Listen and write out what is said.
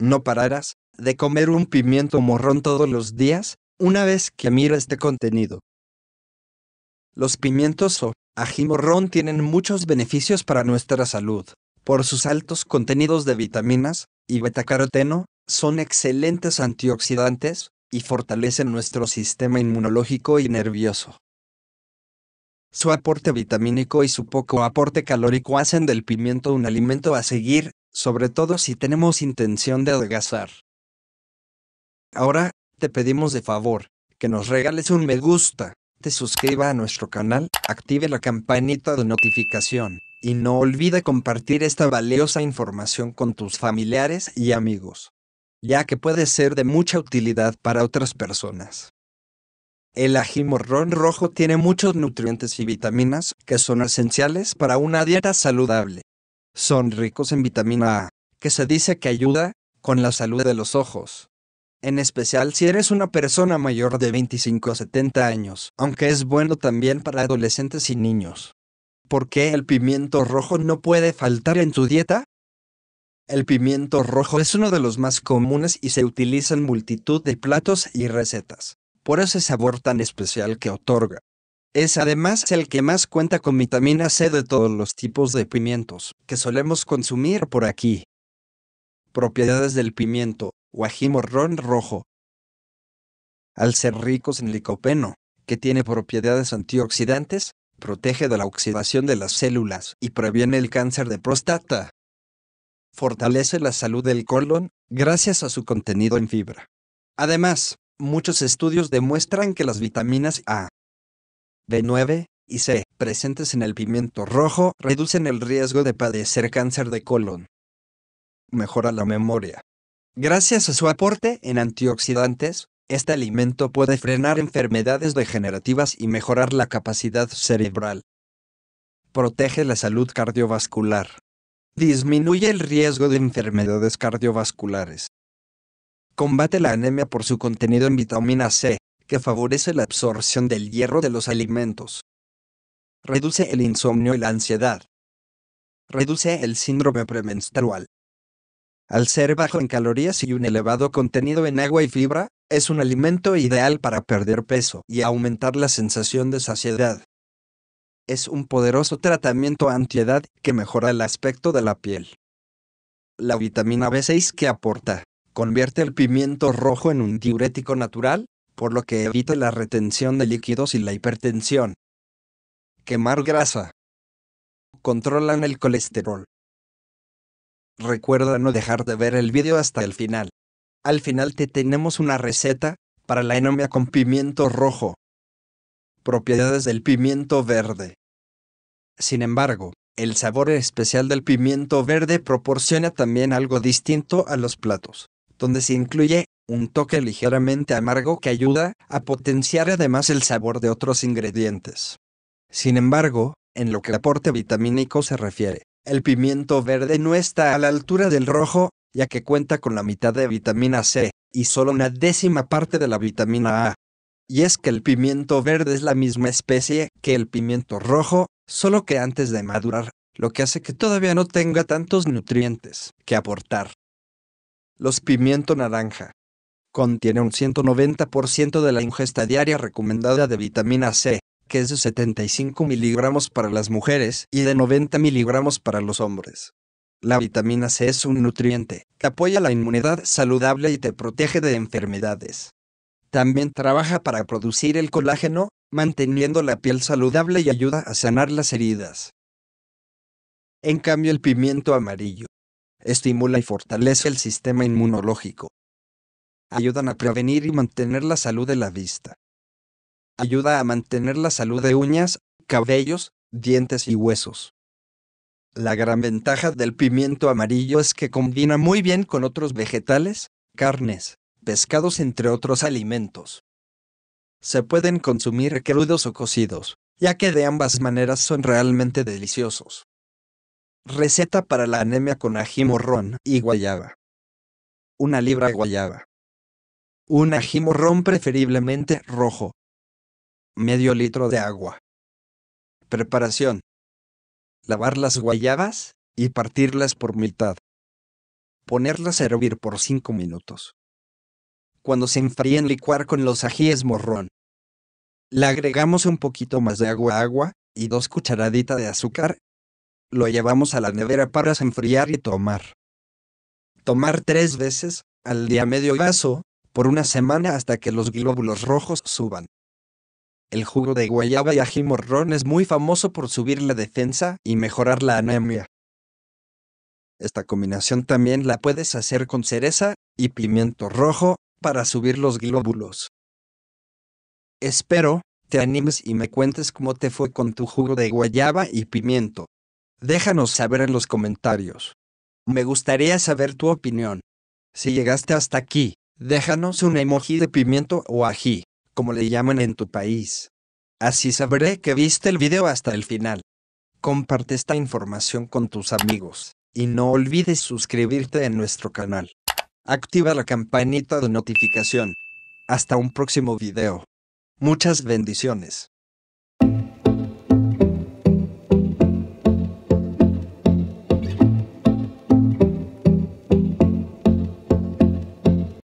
no pararás de comer un pimiento morrón todos los días una vez que mira este contenido. Los pimientos o ají morrón tienen muchos beneficios para nuestra salud. Por sus altos contenidos de vitaminas y betacaroteno, son excelentes antioxidantes y fortalecen nuestro sistema inmunológico y nervioso. Su aporte vitamínico y su poco aporte calórico hacen del pimiento un alimento a seguir, sobre todo si tenemos intención de adelgazar. Ahora, te pedimos de favor, que nos regales un me gusta, te suscriba a nuestro canal, active la campanita de notificación, y no olvide compartir esta valiosa información con tus familiares y amigos, ya que puede ser de mucha utilidad para otras personas. El morrón rojo tiene muchos nutrientes y vitaminas que son esenciales para una dieta saludable. Son ricos en vitamina A, que se dice que ayuda con la salud de los ojos. En especial si eres una persona mayor de 25 a 70 años, aunque es bueno también para adolescentes y niños. ¿Por qué el pimiento rojo no puede faltar en tu dieta? El pimiento rojo es uno de los más comunes y se utiliza en multitud de platos y recetas por ese sabor tan especial que otorga. Es además el que más cuenta con vitamina C de todos los tipos de pimientos que solemos consumir por aquí. Propiedades del pimiento, morrón rojo. Al ser ricos en licopeno, que tiene propiedades antioxidantes, protege de la oxidación de las células y previene el cáncer de próstata. Fortalece la salud del colon gracias a su contenido en fibra. Además, Muchos estudios demuestran que las vitaminas A, B9 y C presentes en el pimiento rojo reducen el riesgo de padecer cáncer de colon. Mejora la memoria. Gracias a su aporte en antioxidantes, este alimento puede frenar enfermedades degenerativas y mejorar la capacidad cerebral. Protege la salud cardiovascular. Disminuye el riesgo de enfermedades cardiovasculares. Combate la anemia por su contenido en vitamina C, que favorece la absorción del hierro de los alimentos. Reduce el insomnio y la ansiedad. Reduce el síndrome premenstrual. Al ser bajo en calorías y un elevado contenido en agua y fibra, es un alimento ideal para perder peso y aumentar la sensación de saciedad. Es un poderoso tratamiento antiedad que mejora el aspecto de la piel. La vitamina B6 que aporta Convierte el pimiento rojo en un diurético natural, por lo que evita la retención de líquidos y la hipertensión. Quemar grasa. Controlan el colesterol. Recuerda no dejar de ver el vídeo hasta el final. Al final te tenemos una receta para la enomia con pimiento rojo. Propiedades del pimiento verde. Sin embargo, el sabor especial del pimiento verde proporciona también algo distinto a los platos donde se incluye un toque ligeramente amargo que ayuda a potenciar además el sabor de otros ingredientes. Sin embargo, en lo que aporte vitamínico se refiere, el pimiento verde no está a la altura del rojo, ya que cuenta con la mitad de vitamina C y solo una décima parte de la vitamina A. Y es que el pimiento verde es la misma especie que el pimiento rojo, solo que antes de madurar, lo que hace que todavía no tenga tantos nutrientes que aportar. Los pimiento naranja. Contiene un 190% de la ingesta diaria recomendada de vitamina C, que es de 75 miligramos para las mujeres y de 90 miligramos para los hombres. La vitamina C es un nutriente que apoya la inmunidad saludable y te protege de enfermedades. También trabaja para producir el colágeno, manteniendo la piel saludable y ayuda a sanar las heridas. En cambio, el pimiento amarillo estimula y fortalece el sistema inmunológico. Ayudan a prevenir y mantener la salud de la vista. Ayuda a mantener la salud de uñas, cabellos, dientes y huesos. La gran ventaja del pimiento amarillo es que combina muy bien con otros vegetales, carnes, pescados entre otros alimentos. Se pueden consumir crudos o cocidos, ya que de ambas maneras son realmente deliciosos. Receta para la anemia con ají morrón y guayaba. Una libra guayaba. Un ají morrón preferiblemente rojo. Medio litro de agua. Preparación. Lavar las guayabas y partirlas por mitad. Ponerlas a hervir por 5 minutos. Cuando se enfríen licuar con los ajíes morrón. Le agregamos un poquito más de agua agua y dos cucharaditas de azúcar lo llevamos a la nevera para enfriar y tomar. Tomar tres veces, al día medio vaso, por una semana hasta que los glóbulos rojos suban. El jugo de guayaba y ají morrón es muy famoso por subir la defensa y mejorar la anemia. Esta combinación también la puedes hacer con cereza y pimiento rojo para subir los glóbulos. Espero, te animes y me cuentes cómo te fue con tu jugo de guayaba y pimiento. Déjanos saber en los comentarios. Me gustaría saber tu opinión. Si llegaste hasta aquí, déjanos un emoji de pimiento o ají, como le llaman en tu país. Así sabré que viste el video hasta el final. Comparte esta información con tus amigos y no olvides suscribirte en nuestro canal. Activa la campanita de notificación. Hasta un próximo video. Muchas bendiciones.